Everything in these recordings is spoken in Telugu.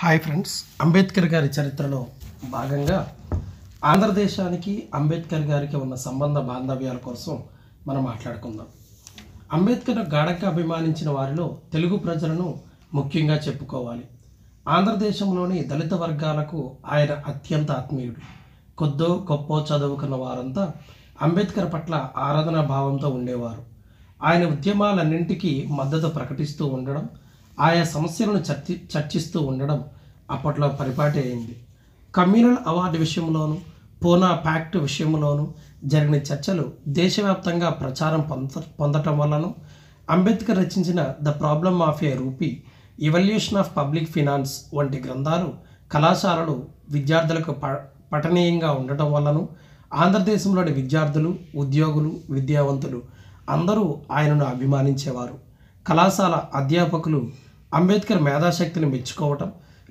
హాయ్ ఫ్రెండ్స్ అంబేద్కర్ గారి చరిత్రలో భాగంగా ఆంధ్రదేశానికి అంబేద్కర్ గారికి ఉన్న సంబంధ బాంధవ్యాల కోసం మనం మాట్లాడుకుందాం అంబేద్కర్ గాఢంగా అభిమానించిన వారిలో తెలుగు ప్రజలను ముఖ్యంగా చెప్పుకోవాలి ఆంధ్రదేశంలోని దళిత వర్గాలకు ఆయన అత్యంత ఆత్మీయుడు కొద్దో గొప్ప చదువుకున్న వారంతా అంబేద్కర్ పట్ల ఆరాధనా భావంతో ఉండేవారు ఆయన ఉద్యమాలన్నింటికీ మద్దతు ప్రకటిస్తూ ఉండడం ఆయా సమస్యలను చర్చి చర్చిస్తూ ఉండడం అప్పట్లో పరిపాటి అయింది కమ్యూనల్ అవార్డు విషయంలోనూ పూనా ప్యాక్ట్ విషయంలోనూ జరిగిన చర్చలు దేశవ్యాప్తంగా ప్రచారం పొంద పొందటం వలన అంబేద్కర్ రచించిన the problem of a rupee evolution of public finance వంటి గ్రంథాలు కళాశాలలు విద్యార్థులకు ప పఠనీయంగా ఉండటం వలన ఆంధ్రదేశంలోని విద్యార్థులు ఉద్యోగులు విద్యావంతులు అందరూ ఆయనను అభిమానించేవారు కళాశాల అధ్యాపకులు అంబేద్కర్ మేధాశక్తిని మెచ్చుకోవటం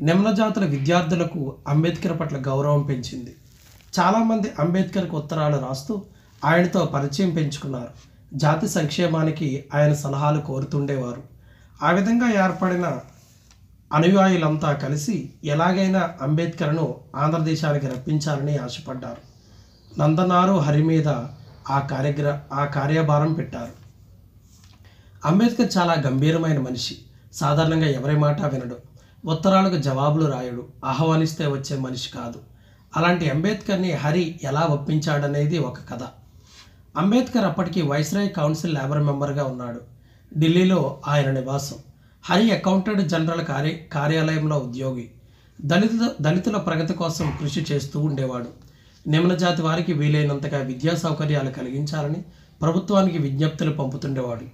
నిమ్నజాతుల విద్యార్థులకు అంబేద్కర్ పట్ల గౌరవం పెంచింది చాలామంది అంబేద్కర్కి ఉత్తరాలు రాస్తూ ఆయనతో పరిచయం పెంచుకున్నారు జాతి సంక్షేమానికి ఆయన సలహాలు కోరుతుండేవారు ఆ విధంగా ఏర్పడిన అనుయాయులంతా కలిసి ఎలాగైనా అంబేద్కర్ను ఆంధ్రదేశానికి రప్పించాలని ఆశపడ్డారు నందనారు హరి మీద ఆ కార్యగ్ర ఆ కార్యభారం పెట్టారు అంబేద్కర్ చాలా గంభీరమైన మనిషి సాధారణంగా ఎవరి మాట వినడు ఉత్తరాలకు జవాబులు రాయడు ఆహ్వానిస్తే వచ్చే మనిషి కాదు అలాంటి అంబేద్కర్ని హరి ఎలా ఒప్పించాడనేది ఒక కథ అంబేద్కర్ అప్పటికి వైస్రాయ్ కౌన్సిల్ లేబర్ మెంబర్గా ఉన్నాడు ఢిల్లీలో ఆయన నివాసం హరి అకౌంటెంట్ జనరల్ కార్య కార్యాలయంలో ఉద్యోగి దళిత దళితుల ప్రగతి కోసం కృషి చేస్తూ ఉండేవాడు నిమ్న జాతి వారికి వీలైనంతగా విద్యా సౌకర్యాలు కలిగించాలని ప్రభుత్వానికి విజ్ఞప్తులు పంపుతుండేవాడు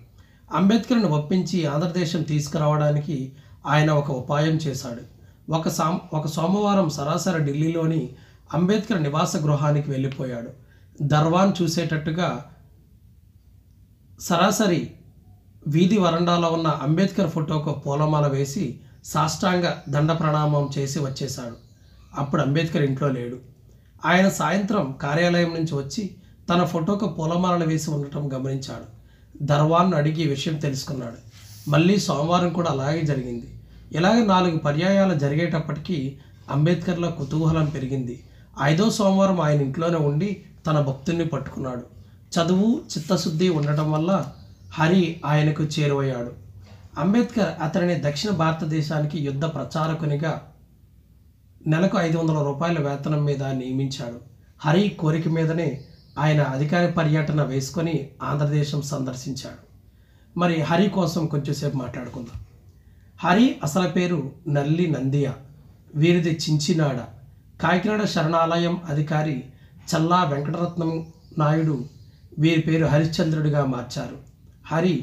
అంబేద్కర్ను ఒప్పించి ఆంధ్రదేశం తీసుకురావడానికి ఆయన ఒక ఉపాయం చేశాడు ఒక సాం ఒక సోమవారం సరాసరి ఢిల్లీలోని అంబేద్కర్ నివాస గృహానికి వెళ్ళిపోయాడు దర్వాన్ చూసేటట్టుగా సరాసరి వీధి వరండాలో ఉన్న అంబేద్కర్ ఫోటోకు పూలమాల వేసి సాష్టాంగ దండ ప్రణామం చేసి వచ్చేశాడు అప్పుడు అంబేద్కర్ ఇంట్లో లేడు ఆయన సాయంత్రం కార్యాలయం నుంచి వచ్చి తన ఫోటోకు పూలమాలను వేసి ఉండటం గమనించాడు దర్వాన్ను అడిగి విషయం తెలుసుకున్నాడు మళ్ళీ సోమవారం కూడా అలాగే జరిగింది ఇలాగే నాలుగు పర్యాయాలు జరిగేటప్పటికీ అంబేద్కర్లో కుతూహలం పెరిగింది ఐదో సోమవారం ఆయన ఇంట్లోనే ఉండి తన భక్తుల్ని పట్టుకున్నాడు చదువు చిత్తశుద్ధి ఉండటం వల్ల హరి ఆయనకు చేరువయ్యాడు అంబేద్కర్ అతనిని దక్షిణ భారతదేశానికి యుద్ధ ప్రచారకునిగా నెలకు ఐదు వందల రూపాయల వేతనం మీద నియమించాడు హరి కోరిక మీదనే ఆయన అధికార పర్యటన వేసుకొని ఆంధ్రదేశం సందర్శించాడు మరి హరి కోసం కొంచెంసేపు మాట్లాడుకుందాం హరి అసలు పేరు నల్లి నందియ వీరిది చించినాడ కాకినాడ శరణాలయం అధికారి చల్లా వెంకటరత్నం నాయుడు వీరి పేరు హరిశ్చంద్రుడిగా మార్చారు హరి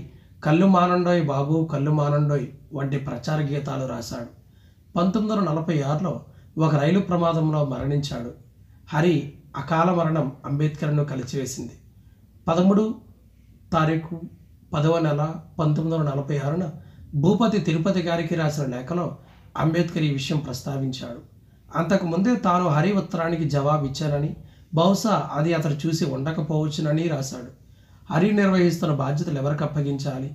కల్లు మానండోయ్ బాబు కల్లు మానండోయ్ వంటి ప్రచార గీతాలు రాశాడు పంతొమ్మిది వందల నలభై ఆరులో ఒక రైలు ప్రమాదంలో మరణించాడు హరి అకాల మరణం అంబేద్కర్ను కలిచివేసింది పదమూడు తారీఖు పదవ నెల పంతొమ్మిది వందల నలభై ఆరున భూపతి తిరుపతి గారికి రాసిన లేఖలో అంబేద్కర్ ఈ విషయం ప్రస్తావించాడు అంతకుముందే తాను హరి ఉత్తరానికి జవాబిచ్చానని బహుశా అది అతడు చూసి ఉండకపోవచ్చునని రాశాడు హరి నిర్వహిస్తున్న బాధ్యతలు ఎవరికి అప్పగించాలి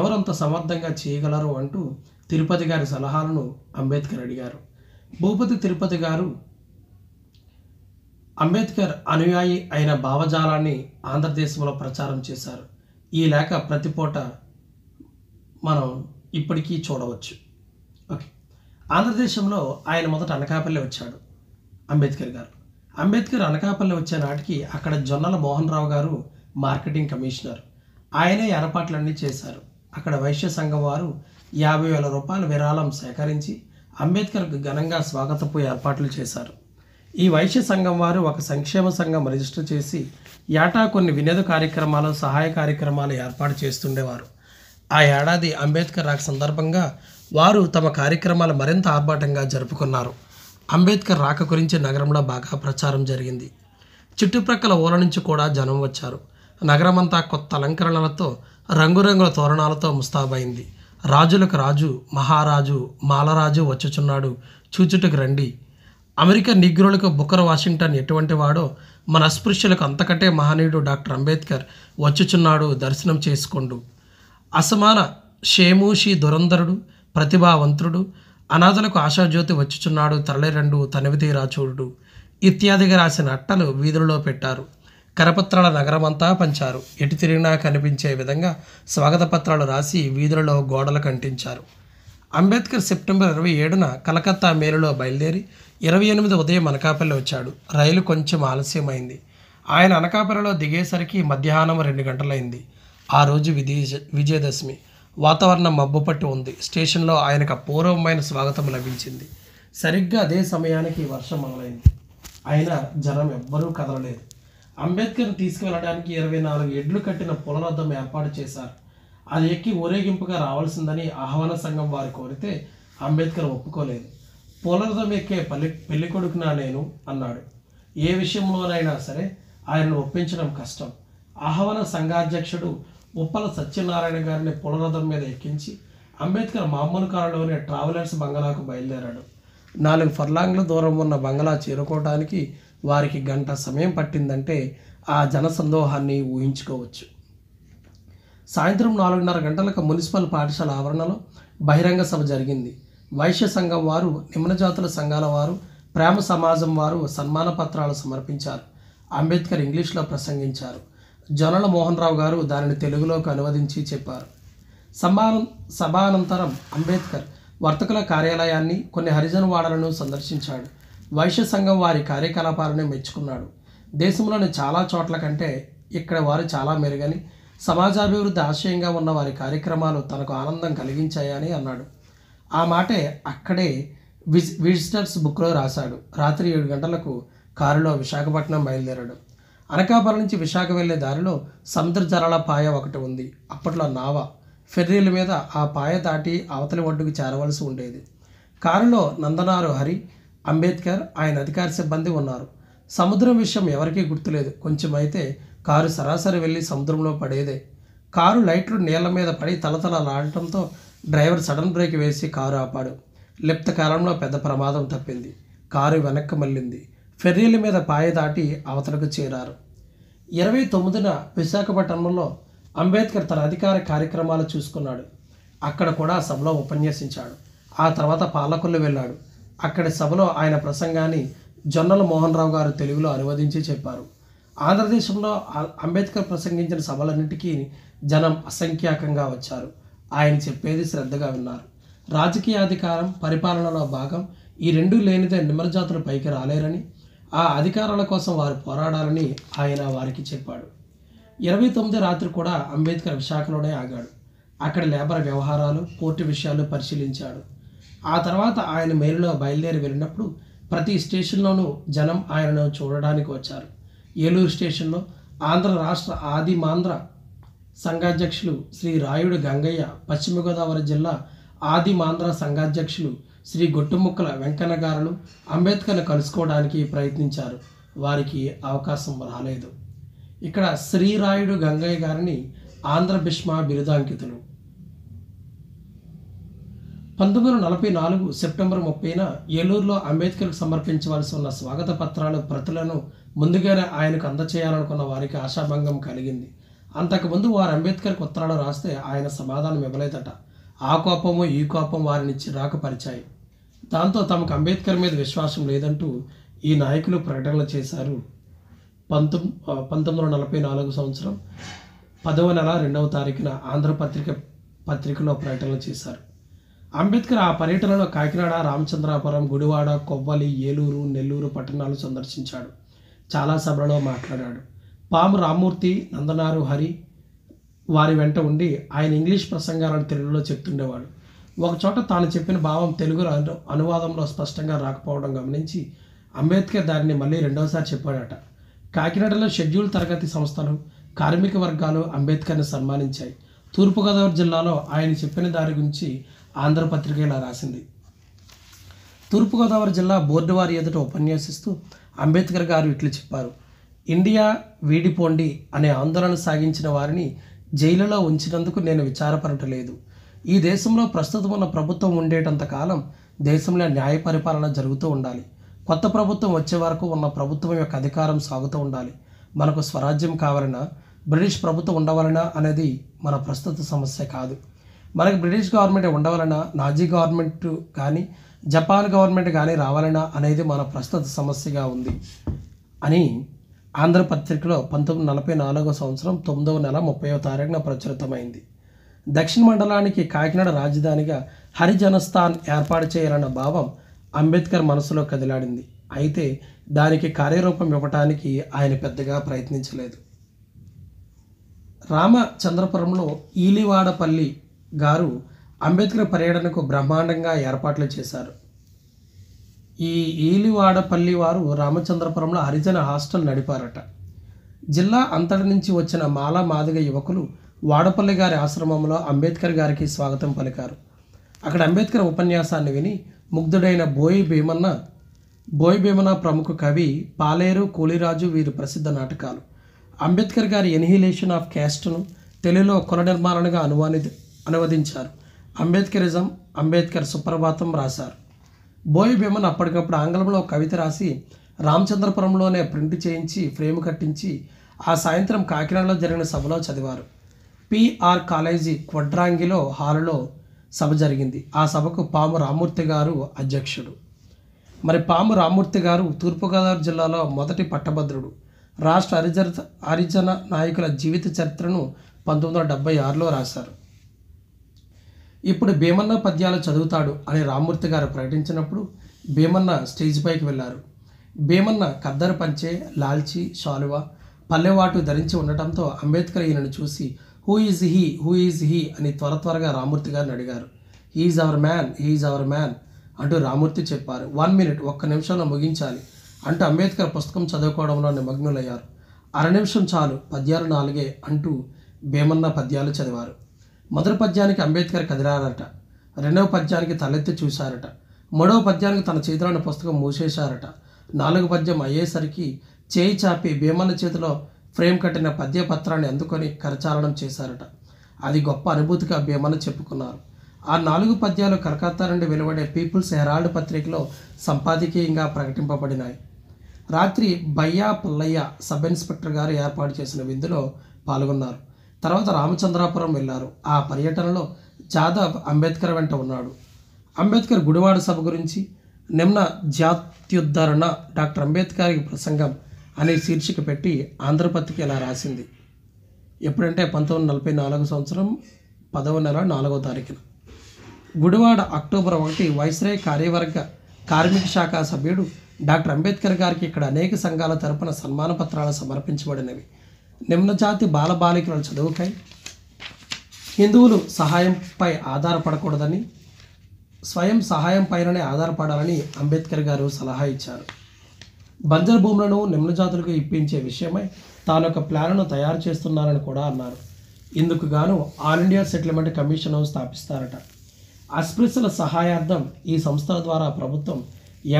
ఎవరంత సమర్థంగా చేయగలరు అంటూ తిరుపతి గారి సలహాలను అంబేద్కర్ అడిగారు భూపతి తిరుపతి గారు అంబేద్కర్ అనుయాయి అయిన భావజాలాన్ని ఆంధ్రదేశంలో ప్రచారం చేశారు ఈ లేఖ ప్రతి పూట మనం ఇప్పటికీ చూడవచ్చు ఓకే ఆంధ్రదేశంలో ఆయన మొదట అనకాపల్లి వచ్చాడు అంబేద్కర్ గారు అంబేద్కర్ అనకాపల్లి వచ్చే నాటికి అక్కడ జొన్నల మోహన్ రావు గారు మార్కెటింగ్ కమిషనర్ ఆయనే ఏర్పాట్లన్నీ చేశారు అక్కడ వైశ్య సంఘం వారు యాభై వేల రూపాయల విరాళం సేకరించి అంబేద్కర్కు ఘనంగా స్వాగతపు ఏర్పాట్లు చేశారు ఈ వైశ్య సంఘం వారు ఒక సంక్షేమ సంఘం రిజిస్టర్ చేసి ఏటా కొన్ని వినోద కార్యక్రమాలు సహాయ కార్యక్రమాలు ఏర్పాటు చేస్తుండేవారు ఆ ఏడాది అంబేద్కర్ రాక సందర్భంగా వారు తమ కార్యక్రమాలు మరింత ఆర్భాటంగా జరుపుకున్నారు అంబేద్కర్ రాక గురించి నగరంలో బాగా ప్రచారం జరిగింది చుట్టుప్రక్కల ఊళ్ళ నుంచి కూడా జనం వచ్చారు నగరమంతా కొత్త అలంకరణలతో రంగురంగుల తోరణాలతో ముస్తాబైంది రాజులకు రాజు మహారాజు మాలరాజు వచ్చుచున్నాడు చూచుటకు రండి అమెరికా నిగ్రోలకు బుకర్ వాషింగ్టన్ ఎటువంటి వాడో మన అస్పృశ్యులకు అంతకంటే మహనీయుడు డాక్టర్ అంబేద్కర్ వచ్చుచున్నాడు దర్శనం చేసుకోండు అసమాన షేమూషి దురంధరుడు ప్రతిభావంతుడు అనాథలకు ఆశాజ్యోతి వచ్చుచున్నాడు తరలిరండు తనివితీరా చూడు ఇత్యాదిగా రాసిన అట్టలు వీధులలో పెట్టారు కరపత్రాల నగరమంతా పంచారు ఎటు తిరిగినా కనిపించే విధంగా స్వాగత పత్రాలు రాసి వీధులలో గోడలు కంటించారు అంబేద్కర్ సెప్టెంబర్ ఇరవై ఏడున కలకత్తా మేలులో బయలుదేరి ఇరవై ఎనిమిది ఉదయం అనకాపల్లి వచ్చాడు రైలు కొంచెం ఆలస్యమైంది ఆయన అనకాపల్లిలో దిగేసరికి మధ్యాహ్నం రెండు గంటలైంది ఆ రోజు విజయ విజయదశమి వాతావరణం మబ్బుపట్టు ఉంది స్టేషన్లో ఆయనకు అపూర్వమైన స్వాగతం లభించింది సరిగ్గా అదే సమయానికి వర్షం మొదలైంది ఆయన జనం ఎవ్వరూ కదలలేదు అంబేద్కర్ తీసుకువెళ్ళడానికి ఇరవై నాలుగు ఎడ్లు కట్టిన పునరుద్ధం ఏర్పాటు చేశారు అది ఎక్కి ఊరేగింపుగా రావాల్సిందని ఆహ్వాన సంఘం వారు కోరితే అంబేద్కర్ ఒప్పుకోలేదు పొలరదం ఎక్కే పల్లి పెళ్లి కొడుకునా నేను అన్నాడు ఏ విషయంలోనైనా సరే ఆయనను ఒప్పించడం కష్టం ఆహ్వాన సంఘాధ్యక్షుడు ఉప్పల సత్యనారాయణ గారిని పొలరథం మీద ఎక్కించి అంబేద్కర్ మామూలు కారులోనే ట్రావెలర్స్ బంగ్లాకు బయలుదేరాడు నాలుగు ఫర్లాంగ్ల దూరం ఉన్న బంగళా చేరుకోవడానికి వారికి గంట సమయం పట్టిందంటే ఆ జన సందోహాన్ని ఊహించుకోవచ్చు సాయంత్రం నాలుగున్నర గంటలకు మున్సిపల్ పాఠశాల ఆవరణలో బహిరంగ సభ జరిగింది వైశ్య సంఘం వారు నిమ్నజాతుల సంఘాల వారు ప్రేమ సమాజం వారు సన్మాన పత్రాలు సమర్పించారు అంబేద్కర్ ఇంగ్లీష్లో ప్రసంగించారు జనల మోహన్ రావు గారు దానిని తెలుగులోకి అనువదించి చెప్పారు సమాన సభానంతరం అంబేద్కర్ వర్తకుల కార్యాలయాన్ని కొన్ని హరిజన వాడలను సందర్శించాడు వైశ్య సంఘం వారి కార్యకలాపాలను మెచ్చుకున్నాడు దేశంలోని చాలా చోట్ల కంటే ఇక్కడ వారు చాలా మెరుగని సమాజాభివృద్ధి ఆశయంగా ఉన్న వారి కార్యక్రమాలు తనకు ఆనందం కలిగించాయని అన్నాడు ఆ మాటే అక్కడే విజ్ విజిటర్స్ బుక్లో రాశాడు రాత్రి ఏడు గంటలకు కారులో విశాఖపట్నం బయలుదేరాడు అనకాపురం నుంచి విశాఖ వెళ్లే దారిలో సముద్ర జలాల పాయ ఒకటి ఉంది అప్పట్లో నావ ఫెర్రీల మీద ఆ పాయ దాటి అవతలి ఒడ్డుకు చేరవలసి ఉండేది కారులో నందనారు హరి అంబేద్కర్ ఆయన అధికార సిబ్బంది ఉన్నారు సముద్రం విషయం ఎవరికీ గుర్తులేదు కొంచెమైతే కారు సరాసరి వెళ్ళి సముద్రంలో పడేదే కారు లైట్లు నీళ్ల మీద పడి తలతలలాడటంతో డ్రైవర్ సడన్ బ్రేక్ వేసి కారు ఆపాడు లిప్త కాలంలో పెద్ద ప్రమాదం తప్పింది కారు వెనక్కి మళ్ళింది ఫెర్రీల మీద పాయ దాటి అవతలకు చేరారు ఇరవై తొమ్మిదిన విశాఖపట్నంలో అంబేద్కర్ తన అధికార కార్యక్రమాలు చూసుకున్నాడు అక్కడ కూడా సభలో ఉపన్యసించాడు ఆ తర్వాత పాలకొల్లు వెళ్ళాడు అక్కడి సభలో ఆయన ప్రసంగాన్ని జొన్నల మోహన్ రావు గారు తెలుగులో అనువదించి చెప్పారు ఆంధ్రదేశంలో అంబేద్కర్ ప్రసంగించిన సభలన్నింటికీ జనం అసంఖ్యాకంగా వచ్చారు ఆయన చెప్పేది శ్రద్ధగా విన్నారు రాజకీయాధికారం పరిపాలనలో భాగం ఈ రెండు లేనిదే నిమ్మరజాతులు పైకి రాలేరని ఆ అధికారాల కోసం వారు పోరాడాలని ఆయన వారికి చెప్పాడు ఇరవై తొమ్మిది రాత్రి కూడా అంబేద్కర్ విశాఖలోనే ఆగాడు అక్కడ లేబర్ వ్యవహారాలు కోర్టు విషయాలు పరిశీలించాడు ఆ తర్వాత ఆయన మేలులో బయలుదేరి వెళ్ళినప్పుడు ప్రతి స్టేషన్లోనూ జనం ఆయనను చూడడానికి వచ్చారు ఏలూరు స్టేషన్లో ఆంధ్ర రాష్ట్ర ఆదిమాంధ్ర సంఘాధ్యక్షులు శ్రీ రాయుడు గంగయ్య పశ్చిమ గోదావరి జిల్లా ఆదిమాంధ్ర సంఘాధ్యక్షులు శ్రీ గొట్టుముక్కల వెంకన్న గారులు అంబేద్కర్ను కలుసుకోవడానికి ప్రయత్నించారు వారికి అవకాశం రాలేదు ఇక్కడ శ్రీరాయుడు గంగయ్య గారిని ఆంధ్ర భీష్మ బిరుదాంకితులు పంతొమ్మిది వందల నలభై నాలుగు సెప్టెంబర్ ముప్పైన ఏలూరులో అంబేద్కర్కు సమర్పించవలసి ఉన్న స్వాగత పత్రాలు ప్రతులను ముందుగానే ఆయనకు అందచేయాలనుకున్న వారికి ఆశాభంగం కలిగింది అంతకుముందు వారు అంబేద్కర్కి ఉత్తరాలు రాస్తే ఆయన సమాధానం ఇవ్వలేదట ఆ కోపము ఈ కోపం వారిని పరిచాయి దాంతో తమకు అంబేద్కర్ మీద విశ్వాసం లేదంటూ ఈ నాయకులు ప్రకటనలు చేశారు పంతొమ్ పంతొమ్మిది వందల నలభై నాలుగు సంవత్సరం పదవ నెల రెండవ తారీఖున ఆంధ్రపత్రిక పత్రికలో ప్రకటనలు చేశారు అంబేద్కర్ ఆ పర్యటనలో కాకినాడ రామచంద్రాపురం గుడివాడ కొవ్వలి ఏలూరు నెల్లూరు పట్టణాలు సందర్శించాడు చాలా సభలలో మాట్లాడాడు పాము రామ్మూర్తి నందనారు హరి వారి వెంట ఉండి ఆయన ఇంగ్లీష్ ప్రసంగాలను తెలుగులో చెప్తుండేవాడు ఒకచోట తాను చెప్పిన భావం తెలుగులో అను అనువాదంలో స్పష్టంగా రాకపోవడం గమనించి అంబేద్కర్ దానిని మళ్ళీ రెండవసారి చెప్పాడట కాకినాడలో షెడ్యూల్ తరగతి సంస్థలు కార్మిక వర్గాలు అంబేద్కర్ని సన్మానించాయి తూర్పుగోదావరి జిల్లాలో ఆయన చెప్పిన దారి గురించి ఆంధ్రపత్రిక ఇలా రాసింది తూర్పుగోదావరి జిల్లా బోర్డు వారి ఎదుట ఉపన్యాసిస్తూ అంబేద్కర్ గారు ఇట్లు చెప్పారు ఇండియా వీడిపోండి అనే ఆందోళన సాగించిన వారిని జైలులో ఉంచినందుకు నేను విచారపడటలేదు ఈ దేశంలో ప్రస్తుతం ఉన్న ప్రభుత్వం ఉండేటంత కాలం దేశంలో న్యాయ పరిపాలన జరుగుతూ ఉండాలి కొత్త ప్రభుత్వం వచ్చే వరకు ఉన్న ప్రభుత్వం యొక్క అధికారం సాగుతూ ఉండాలి మనకు స్వరాజ్యం కావాలన్నా బ్రిటిష్ ప్రభుత్వం ఉండవలనా అనేది మన ప్రస్తుత సమస్య కాదు మనకు బ్రిటిష్ గవర్నమెంట్ ఉండవలన నాజీ గవర్నమెంట్ కానీ జపాన్ గవర్నమెంట్ కానీ రావాలనా అనేది మన ప్రస్తుత సమస్యగా ఉంది అని ఆంధ్రపత్రికలో పంతొమ్మిది నలభై నాలుగో సంవత్సరం తొమ్మిదవ నెల ముప్పైవ తారీఖున ప్రచురితమైంది దక్షిణ మండలానికి కాకినాడ రాజధానిగా హరిజనస్థాన్ ఏర్పాటు చేయాలన్న భావం అంబేద్కర్ మనసులో కదిలాడింది అయితే దానికి కార్యరూపం ఇవ్వటానికి ఆయన పెద్దగా ప్రయత్నించలేదు రామచంద్రపురంలో ఈలివాడపల్లి గారు అంబేద్కర్ పర్యటనకు బ్రహ్మాండంగా ఏర్పాట్లు చేశారు ఈ ఈలివాడపల్లి వారు రామచంద్రపురంలో హరిజన హాస్టల్ నడిపారట జిల్లా అంతటి నుంచి వచ్చిన మాల మాదిగ యువకులు వాడపల్లి గారి ఆశ్రమంలో అంబేద్కర్ గారికి స్వాగతం పలికారు అక్కడ అంబేద్కర్ ఉపన్యాసాన్ని విని ముగ్ధుడైన బోయి భీమన్న బోయి భీమన్న ప్రముఖ కవి పాలేరు కూలిరాజు వీరి ప్రసిద్ధ నాటకాలు అంబేద్కర్ గారి ఎన్హిలేషన్ ఆఫ్ క్యాస్ట్ను తెలుగులో పునర్నిర్మాణంగా అనువాని అనువదించారు అంబేద్కరిజం అంబేద్కర్ సుప్రభాతం రాశారు బోయి భీమన్ అప్పటికప్పుడు ఆంగ్లంలో కవిత రాసి రామచంద్రపురంలోనే ప్రింట్ చేయించి ఫ్రేమ్ కట్టించి ఆ సాయంత్రం కాకినాడలో జరిగిన సభలో చదివారు పిఆర్ కాలేజీ క్వడ్రాంగిలో హాలులో సభ జరిగింది ఆ సభకు పాము రామూర్తి గారు అధ్యక్షుడు మరి పాము రామూర్తి గారు తూర్పుగోదావరి జిల్లాలో మొదటి పట్టభద్రుడు రాష్ట్ర హరిజన హరిజన నాయకుల జీవిత చరిత్రను పంతొమ్మిది వందల డెబ్బై ఆరులో రాశారు ఇప్పుడు భీమన్న పద్యాలు చదువుతాడు అని రామ్మూర్తి గారు ప్రకటించినప్పుడు భీమన్న స్టేజ్ పైకి వెళ్ళారు భీమన్న కద్దర పంచే లాల్చి షాలువా పల్లెవాటు ధరించి ఉండటంతో అంబేద్కర్ ఈయనను చూసి who is he who is he అని త్వర త్వరగా రామ్మూర్తి గారిని అడిగారు he is our man he is our man అంటూ రామూర్తి చెప్పారు వన్ మినిట్ ఒక్క నిమిషంలో ముగించాలి అంటూ అంబేద్కర్ పుస్తకం చదువుకోవడంలో నిమగ్నులయ్యారు అర నిమిషం చాలు పద్యాలు నాలుగే అంటూ భీమన్న పద్యాలు చదివారు మొదటి పద్యానికి అంబేద్కర్ కదిలారట రెండవ పద్యానికి తలెత్తి చూశారట మూడవ పద్యానికి తన చేతిలోని పుస్తకం మూసేశారట నాలుగు పద్యం అయ్యేసరికి చేయి చాపి భీమన్న చేతిలో ఫ్రేమ్ కట్టిన పద్య పత్రాన్ని అందుకొని కరచాలనం చేశారట అది గొప్ప అనుభూతిగా భీమన్న చెప్పుకున్నారు ఆ నాలుగు పద్యాలు కలకత్తా నుండి వెలువడే పీపుల్స్ హెరాల్డ్ పత్రికలో సంపాదకీయంగా ప్రకటింపబడినాయి రాత్రి బయ్యా పుల్లయ్య సబ్ ఇన్స్పెక్టర్ గారు ఏర్పాటు చేసిన విందులో పాల్గొన్నారు తర్వాత రామచంద్రాపురం వెళ్ళారు ఆ పర్యటనలో జాదవ్ అంబేద్కర్ వెంట ఉన్నాడు అంబేద్కర్ గుడివాడ సభ గురించి నిమ్న జాత్యుద్ధరణ డాక్టర్ అంబేద్కర్ ప్రసంగం అనే శీర్షిక పెట్టి ఆంధ్రపత్రిక ఇలా రాసింది ఎప్పుడంటే పంతొమ్మిది నలభై నాలుగు సంవత్సరం పదవ నెల నాలుగో తారీఖున గుడివాడ అక్టోబర్ ఒకటి వైస్రాయ్ కార్యవర్గ కార్మిక శాఖ సభ్యుడు డాక్టర్ అంబేద్కర్ గారికి ఇక్కడ అనేక సంఘాల తరపున సన్మాన పత్రాలు సమర్పించబడినవి నిమ్నజాతి బాలబాలికల చదువుకై హిందువులు సహాయంపై ఆధారపడకూడదని స్వయం సహాయం పైననే ఆధారపడాలని అంబేద్కర్ గారు సలహా ఇచ్చారు బంజర్ భూములను నిమ్నజాతులకు ఇప్పించే విషయమై తాను ఒక ప్లాన్ను తయారు చేస్తున్నారని కూడా అన్నారు ఇందుకు గాను ఆల్ ఇండియా సెటిల్మెంట్ కమిషన్ స్థాపిస్తారట అస్పృశ్యుల సహాయార్థం ఈ సంస్థల ద్వారా ప్రభుత్వం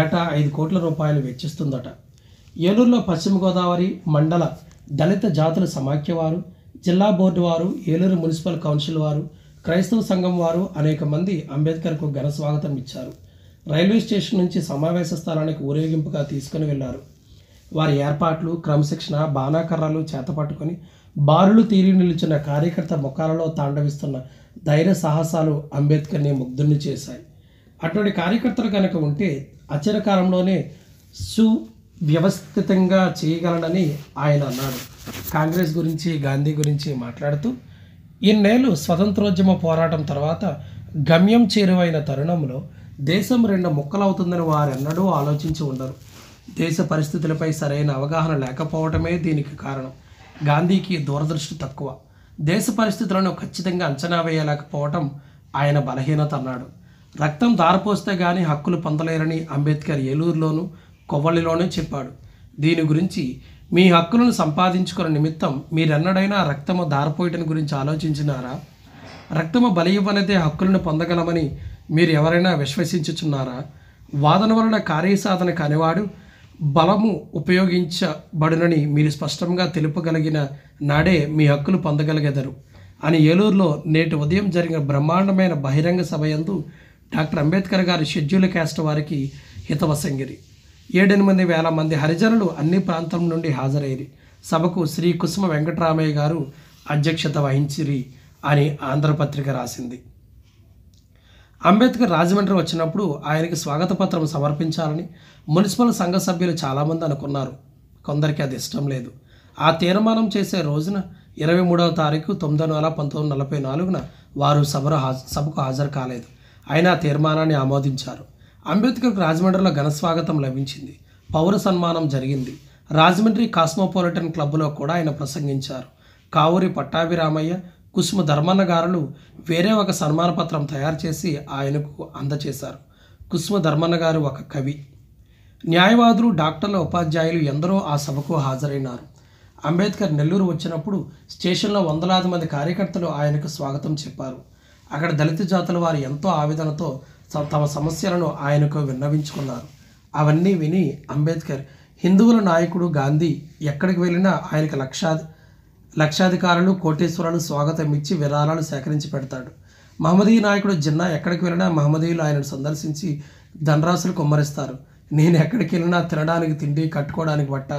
ఏటా ఐదు కోట్ల రూపాయలు వెచ్చిస్తుందట ఏలూరులో పశ్చిమ గోదావరి మండల దళిత జాతుల సమాఖ్య వారు జిల్లా బోర్డు వారు ఏలూరు మున్సిపల్ కౌన్సిల్ వారు క్రైస్తవ సంఘం వారు అనేక మంది అంబేద్కర్కు ఘన స్వాగతం ఇచ్చారు రైల్వే స్టేషన్ నుంచి సమావేశ స్థలానికి ఊరేగింపుగా తీసుకుని వెళ్ళారు వారి ఏర్పాట్లు క్రమశిక్షణ బాణాకర్రలు చేతపట్టుకొని బారులు తీరి నిలిచిన కార్యకర్త ముఖాలలో తాండవిస్తున్న ధైర్య సాహసాలు అంబేద్కర్ని ముగ్ధుణ్ణి చేశాయి అటువంటి కార్యకర్తలు కనుక ఉంటే అచరకాలంలోనే సు వ్యవస్థితంగా చేయగలనని ఆయన అన్నారు కాంగ్రెస్ గురించి గాంధీ గురించి మాట్లాడుతూ ఇన్నేళ్ళు స్వతంత్రోద్యమ పోరాటం తర్వాత గమ్యం చేరువైన తరుణంలో దేశం రెండు ముక్కలవుతుందని వారెన్నడూ ఆలోచించి ఉండరు దేశ పరిస్థితులపై సరైన అవగాహన లేకపోవటమే దీనికి కారణం గాంధీకి దూరదృష్టి తక్కువ దేశ పరిస్థితులను ఖచ్చితంగా అంచనా వేయలేకపోవటం ఆయన బలహీనత అన్నాడు రక్తం దారపోస్తే గాని హక్కులు పొందలేరని అంబేద్కర్ ఏలూరులోనూ కొవ్వలిలోనే చెప్పాడు దీని గురించి మీ హక్కులను సంపాదించుకున్న నిమిత్తం మీరెన్నడైనా రక్తము దారపోయటం గురించి ఆలోచించినారా రక్తము బలియవనదే హక్కులను పొందగలమని మీరు ఎవరైనా విశ్వసించుచున్నారా వాదన వలన కార్యసాధన కానివాడు బలము ఉపయోగించబడునని మీరు స్పష్టంగా తెలుపగలిగిన నాడే మీ హక్కులు పొందగలిగెదరు అని ఏలూరులో నేటి ఉదయం జరిగిన బ్రహ్మాండమైన బహిరంగ సభ డాక్టర్ అంబేద్కర్ గారి షెడ్యూల్ క్యాస్ట్ వారికి హితవసంగిరి ఏడెనిమిది వేల మంది హరిజనులు అన్ని ప్రాంతం నుండి హాజరైరి సభకు శ్రీ కుసుమ వెంకటరామయ్య గారు అధ్యక్షత వహించిరి అని ఆంధ్రపత్రిక రాసింది అంబేద్కర్ రాజమండ్రి వచ్చినప్పుడు ఆయనకి స్వాగత పత్రం సమర్పించాలని మున్సిపల్ సంఘ సభ్యులు చాలామంది అనుకున్నారు కొందరికి అది ఇష్టం లేదు ఆ తీర్మానం చేసే రోజున ఇరవై మూడవ తారీఖు తొమ్మిది వందల పంతొమ్మిది నలభై నాలుగున వారు సభలో హాజ సభకు హాజరు కాలేదు అయినా తీర్మానాన్ని ఆమోదించారు అంబేద్కర్కు రాజమండ్రిలో ఘన స్వాగతం లభించింది పౌర సన్మానం జరిగింది రాజమండ్రి కాస్మోపాలిటన్ క్లబ్లో కూడా ఆయన ప్రసంగించారు కావూరి పట్టాభిరామయ్య కుసుమ ధర్మన్న గారులు వేరే ఒక సన్మాన పత్రం తయారు చేసి ఆయనకు అందచేశారు కుసుమ ధర్మన్న గారు ఒక కవి న్యాయవాదులు డాక్టర్ల ఉపాధ్యాయులు ఎందరో ఆ సభకు హాజరైనారు అంబేద్కర్ నెల్లూరు వచ్చినప్పుడు స్టేషన్లో వందలాది మంది కార్యకర్తలు ఆయనకు స్వాగతం చెప్పారు అక్కడ దళిత జాతుల వారు ఎంతో ఆవేదనతో తమ సమస్యలను ఆయనకు విన్నవించుకున్నారు అవన్నీ విని అంబేద్కర్ హిందువుల నాయకుడు గాంధీ ఎక్కడికి వెళ్ళినా ఆయనకు లక్షా లక్షాధికారులు కోటేశ్వరులను స్వాగతం ఇచ్చి విరాళాలు సేకరించి పెడతాడు మహమ్మదీయ నాయకుడు జిన్నా ఎక్కడికి వెళ్ళినా మహమ్మదీయులు ఆయనను సందర్శించి ధనరాశులు కుమ్మరిస్తారు నేను ఎక్కడికి వెళ్ళినా తినడానికి తిండి కట్టుకోవడానికి బట్ట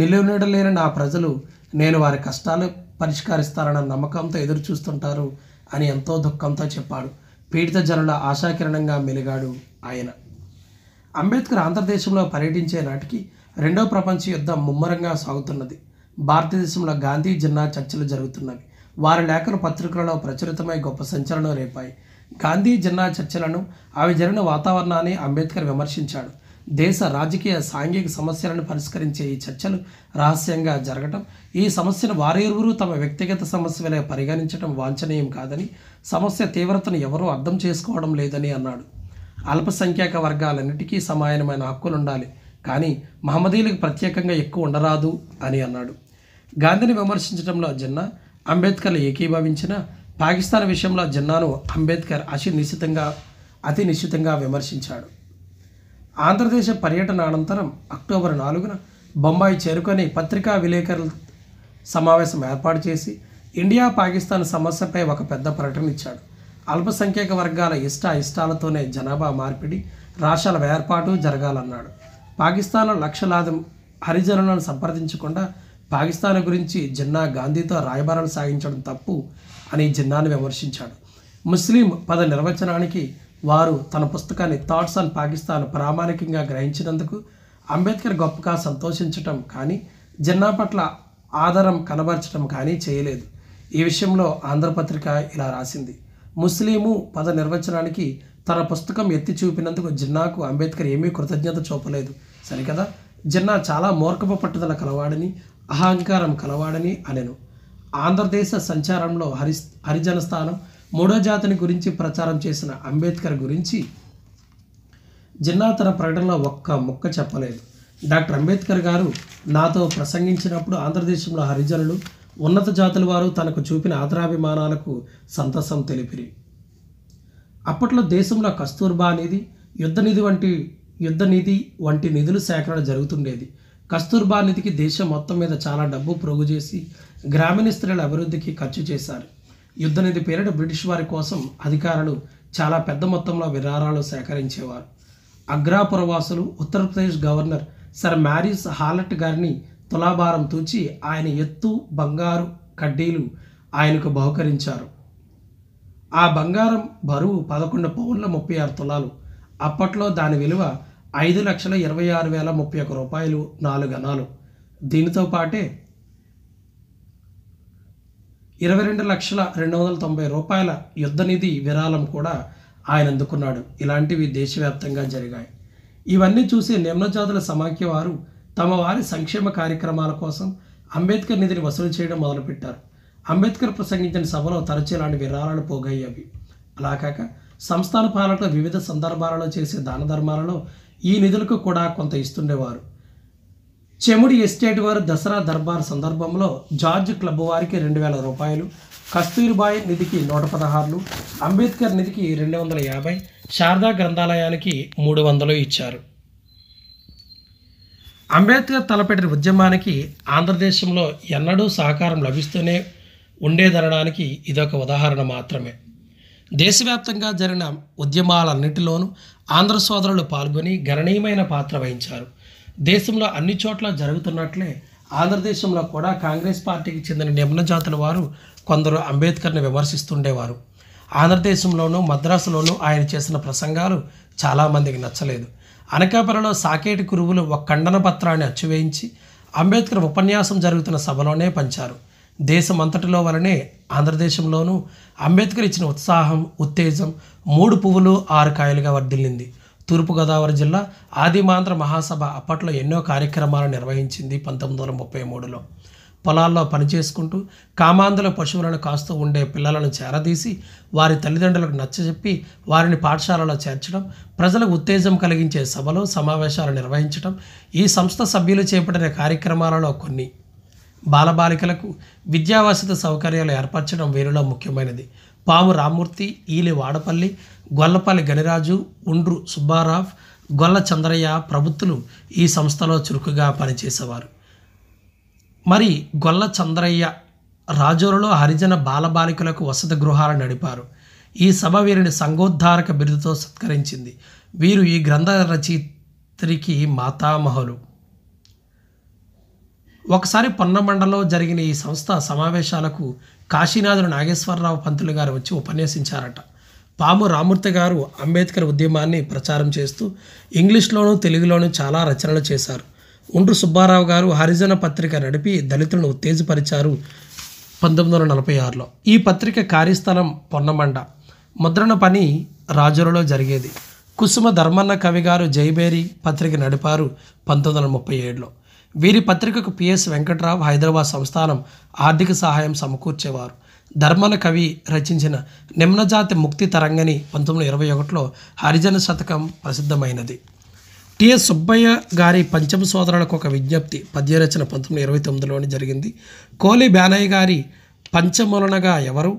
నిలువనీడలేని నా ప్రజలు నేను వారి కష్టాలు పరిష్కరిస్తారన్న నమ్మకంతో ఎదురు చూస్తుంటారు అని ఎంతో దుఃఖంతో చెప్పాడు పీడిత జనుల ఆశాకిరణంగా మెలిగాడు ఆయన అంబేద్కర్ ఆంధ్రదేశంలో పర్యటించే నాటికి రెండవ ప్రపంచ యుద్ధం ముమ్మరంగా సాగుతున్నది భారతదేశంలో గాంధీ జిన్నా చర్చలు జరుగుతున్నవి వారి లేఖలు పత్రికలలో ప్రచురితమై గొప్ప సంచలనం రేపాయి గాంధీ జిన్నా చర్చలను అవి జరిగిన వాతావరణాన్ని అంబేద్కర్ విమర్శించాడు దేశ రాజకీయ సాంఘిక సమస్యలను పరిష్కరించే ఈ చర్చలు రహస్యంగా జరగటం ఈ సమస్యను వారిరువురు తమ వ్యక్తిగత సమస్యలే పరిగణించడం వాంఛనీయం కాదని సమస్య తీవ్రతను ఎవరూ అర్థం చేసుకోవడం లేదని అన్నాడు అల్పసంఖ్యాక వర్గాలన్నిటికీ సమానమైన హక్కులుండాలి కానీ మహమ్మదీలకు ప్రత్యేకంగా ఎక్కువ ఉండరాదు అని అన్నాడు గాంధీని విమర్శించడంలో జిన్నా అంబేద్కర్లు ఏకీభవించిన పాకిస్తాన్ విషయంలో జిన్నాను అంబేద్కర్ అతి నిశ్చితంగా అతి నిశ్చితంగా విమర్శించాడు ఆంధ్రదేశ పర్యటన అనంతరం అక్టోబర్ నాలుగున బొంబాయి చేరుకొని పత్రికా విలేకరుల సమావేశం ఏర్పాటు చేసి ఇండియా పాకిస్తాన్ సమస్యపై ఒక పెద్ద ప్రకటన ఇచ్చాడు అల్పసంఖ్యాక వర్గాల ఇష్ట ఇష్టాలతోనే జనాభా మార్పిడి రాష్ట్రాల ఏర్పాటు జరగాలన్నాడు పాకిస్తాన్లో లక్షలాది హరిజనులను సంప్రదించకుండా పాకిస్తాన్ గురించి జిన్నా గాంధీతో రాయబారాలు సాగించడం తప్పు అని జిన్నాను విమర్శించాడు ముస్లిం పద నిర్వచనానికి వారు తన పుస్తకాన్ని థాట్స్ ఆన్ పాకిస్తాన్ ప్రామాణికంగా గ్రహించినందుకు అంబేద్కర్ గొప్పగా సంతోషించటం కానీ జిన్నా పట్ల ఆధారం కనబరచడం కానీ చేయలేదు ఈ విషయంలో ఆంధ్రపత్రిక ఇలా రాసింది ముస్లిము పద నిర్వచనానికి తన పుస్తకం ఎత్తి చూపినందుకు జిన్నాకు అంబేద్కర్ ఏమీ కృతజ్ఞత చూపలేదు సరికదా జిన్నా చాలా మూర్ఖపు పట్టుదల కలవాడని అహంకారం కలవాడని అనెను ఆంధ్రదేశ సంచారంలో హరి హరిజన స్థానం మూడో జాతిని గురించి ప్రచారం చేసిన అంబేద్కర్ గురించి జిన్నా తన ప్రకటనలో ఒక్క ముక్క చెప్పలేదు డాక్టర్ అంబేద్కర్ గారు నాతో ప్రసంగించినప్పుడు ఆంధ్రదేశంలో హరిజనులు ఉన్నత జాతుల వారు తనకు చూపిన ఆదరాభిమానాలకు సంతసం తెలిపిరి అప్పట్లో దేశంలో కస్తూర్బా నిధి యుద్ధ నిధి వంటి యుద్ధ నిధి వంటి నిధులు సేకరణ జరుగుతుండేది కస్తూర్బా నిధికి దేశం మొత్తం మీద చాలా డబ్బు ప్రోగు చేసి గ్రామీణ స్త్రీల అభివృద్ధికి ఖర్చు చేశారు యుద్ధనిధి పేరిట బ్రిటిష్ వారి కోసం అధికారులు చాలా పెద్ద మొత్తంలో విరాళాలు సేకరించేవారు అగ్రా పురవాసులు Uttar Pradesh governor sir Maurice Hallett గారిని తులాభారం తూచి ఆయన ఎత్తు బంగారు కడ్డీలు ఆయనకు బహుకరించారు ఆ బంగారం బరువు పదకొండు పౌన్ల ముప్పై ఆరు తులాలు అప్పట్లో దాని విలువ ఐదు లక్షల ఇరవై ఆరు వేల ముప్పై ఒక రూపాయలు నాలుగు అనాలు దీనితో పాటే ఇరవై రెండు లక్షల రెండు వందల తొంభై రూపాయల యుద్ధ నిధి విరాళం కూడా ఆయన అందుకున్నాడు ఇలాంటివి దేశవ్యాప్తంగా జరిగాయి ఇవన్నీ చూసి నిమ్నజాతుల సమాఖ్య వారు తమ వారి సంక్షేమ కార్యక్రమాల కోసం అంబేద్కర్ నిధిని వసూలు చేయడం మొదలుపెట్టారు అంబేద్కర్ ప్రసంగించిన సభలో తరచు ఇలాంటి విరాళాలు పోగయ్యేవి అలా కాక సంస్థాన పాలకులు వివిధ సందర్భాలలో చేసే దాన ధర్మాలలో ఈ నిధులకు కూడా కొంత ఇస్తుండేవారు చెముడి ఎస్టేట్ వారు దసరా దర్బార్ సందర్భంలో జార్జ్ క్లబ్ వారికి రెండు వేల రూపాయలు కస్తూర్బాయ్ నిధికి నూట పదహారులు అంబేద్కర్ నిధికి రెండు వందల యాభై శారదా గ్రంథాలయానికి మూడు వందలు ఇచ్చారు అంబేద్కర్ తలపెట్టిన ఉద్యమానికి ఆంధ్రదేశంలో ఎన్నడూ సహకారం లభిస్తూనే ఉండేదనడానికి ఇదొక ఉదాహరణ మాత్రమే దేశవ్యాప్తంగా జరిగిన ఉద్యమాలన్నింటిలోనూ ఆంధ్ర సోదరులు పాల్గొని గణనీయమైన పాత్ర వహించారు దేశంలో అన్ని చోట్ల జరుగుతున్నట్లే ఆంధ్రదేశంలో కూడా కాంగ్రెస్ పార్టీకి చెందిన నిమ్న జాతుల వారు కొందరు అంబేద్కర్ని విమర్శిస్తుండేవారు ఆంధ్రదేశంలోనూ మద్రాసులోనూ ఆయన చేసిన ప్రసంగాలు చాలామందికి నచ్చలేదు అనకాపల్లిలో సాకేటి కురువులు ఒక ఖండన పత్రాన్ని అచ్చివేయించి అంబేద్కర్ ఉపన్యాసం జరుగుతున్న సభలోనే పంచారు దేశమంతటిలో వలనే ఆంధ్రదేశంలోనూ అంబేద్కర్ ఇచ్చిన ఉత్సాహం ఉత్తేజం మూడు పువ్వులు ఆరు కాయలుగా వర్ధిల్లింది తూర్పుగోదావరి జిల్లా ఆదిమాంధ్ర మహాసభ అప్పట్లో ఎన్నో కార్యక్రమాలు నిర్వహించింది పంతొమ్మిది వందల ముప్పై మూడులో పొలాల్లో పనిచేసుకుంటూ కామాంధుల పశువులను కాస్తూ ఉండే పిల్లలను చేరదీసి వారి తల్లిదండ్రులకు నచ్చజెప్పి వారిని పాఠశాలలో చేర్చడం ప్రజలకు ఉత్తేజం కలిగించే సభలు సమావేశాలు నిర్వహించడం ఈ సంస్థ సభ్యులు చేపట్టిన కార్యక్రమాలలో కొన్ని బాలబాలికలకు విద్యావసత సౌకర్యాలు ఏర్పరచడం వీరిలో ముఖ్యమైనది పాము రామూర్తి ఈలి వాడపల్లి గొల్లపల్లి గణిరాజు ఉండ్రు సుబ్బారావ్ గొల్ల చంద్రయ్య ప్రభుత్తులు ఈ సంస్థలో చురుకుగా పనిచేసేవారు మరి గొల్ల చంద్రయ్య రాజోరులో హరిజన బాలబాలికలకు వసతి గృహాలు నడిపారు ఈ సభ వీరిని సంఘోద్ధారక బిరుదుతో సత్కరించింది వీరు ఈ గ్రంథ రచయిత్రికి మాతామహులు ఒకసారి పొన్నమండలో జరిగిన ఈ సంస్థ సమావేశాలకు కాశీనాథుడు నాగేశ్వరరావు పంతులు గారు వచ్చి ఉపన్యసించారట పాము రామూర్తి గారు అంబేద్కర్ ఉద్యమాన్ని ప్రచారం చేస్తూ ఇంగ్లీష్లోనూ తెలుగులోనూ చాలా రచనలు చేశారు ఉండ్రు సుబ్బారావు గారు హరిజన పత్రిక నడిపి దళితులను ఉత్తేజపరిచారు పంతొమ్మిది వందల నలభై ఆరులో ఈ పత్రిక కార్యస్థలం పొన్నమండ ముద్రణ పని రాజులలో జరిగేది కుసుమ ధర్మన్న కవి గారు జైబేరి పత్రిక నడిపారు పంతొమ్మిది వందల ముప్పై ఏడులో వీరి పత్రికకు పిఎస్ వెంకట్రావు హైదరాబాద్ సంస్థానం ఆర్థిక సహాయం సమకూర్చేవారు ధర్మల కవి రచించిన నిమ్నజాతి ముక్తి తరంగని పంతొమ్మిది ఇరవై ఒకటిలో హరిజన శతకం ప్రసిద్ధమైనది టిఎస్ సుబ్బయ్య గారి పంచమ సోదరులకు ఒక విజ్ఞప్తి పద్యరచన పంతొమ్మిది ఇరవై తొమ్మిదిలోనే జరిగింది కోలి బ్యానయ్య గారి పంచమూలనగా ఎవరు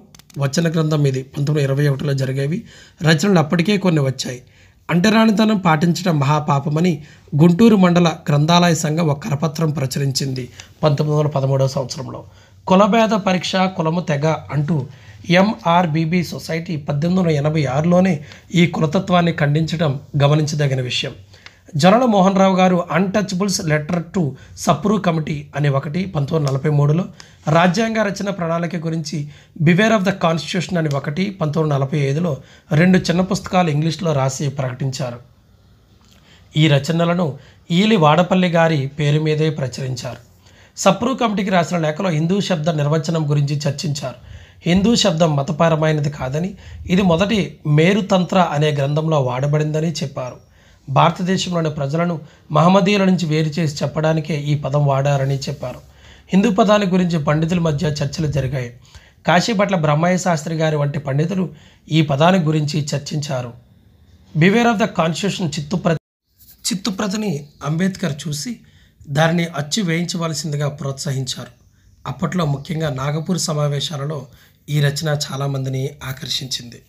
వచన గ్రంథం ఇది పంతొమ్మిది ఇరవై ఒకటిలో జరిగేవి రచనలు అప్పటికే కొన్ని వచ్చాయి అంటరానితనం పాటించడం మహాపాపమని గుంటూరు మండల గ్రంథాలయ సంఘం ఒక కరపత్రం ప్రచురించింది పంతొమ్మిది వందల పదమూడవ సంవత్సరంలో కులభేద పరీక్ష కులము తెగ అంటూ ఎంఆర్బిబి సొసైటీ పద్దెనిమిది వందల ఎనభై ఆరులోనే ఈ కులతత్వాన్ని ఖండించడం గమనించదగిన విషయం జనల మోహన్ రావు గారు untouchables letter to Sapru committee అనే ఒకటి పంతొమ్మిది నలభై మూడులో రాజ్యాంగ రచన ప్రణాళిక గురించి బివేర్ ఆఫ్ ద కాన్స్టిట్యూషన్ అని ఒకటి పంతొమ్మిది నలభై ఐదులో రెండు చిన్న పుస్తకాలు ఇంగ్లీష్లో రాసి ప్రకటించారు ఈ రచనలను ఈలి వాడపల్లి గారి పేరు మీదే ప్రచురించారు సప్రూ కమిటీకి రాసిన లేఖలో హిందూ శబ్ద నిర్వచనం గురించి చర్చించారు హిందూ శబ్దం మతపరమైనది కాదని ఇది మొదటి మేరుతంత్ర అనే గ్రంథంలో వాడబడిందని చెప్పారు భారతదేశంలోని ప్రజలను మహమ్మదీయుల నుంచి వేరు చేసి చెప్పడానికే ఈ పదం వాడారని చెప్పారు హిందూ పదాల గురించి పండితుల మధ్య చర్చలు జరిగాయి కాశీపట్ల బ్రహ్మయ్య శాస్త్రి గారి వంటి పండితులు ఈ పదాన్ని గురించి చర్చించారు బివేర్ ఆఫ్ ద కాన్స్టిట్యూషన్ చిత్తు చిత్తుప్రతిని అంబేద్కర్ చూసి దానిని అచ్చు వేయించవలసిందిగా ప్రోత్సహించారు అప్పట్లో ముఖ్యంగా నాగపూర్ సమావేశాలలో ఈ రచన చాలామందిని ఆకర్షించింది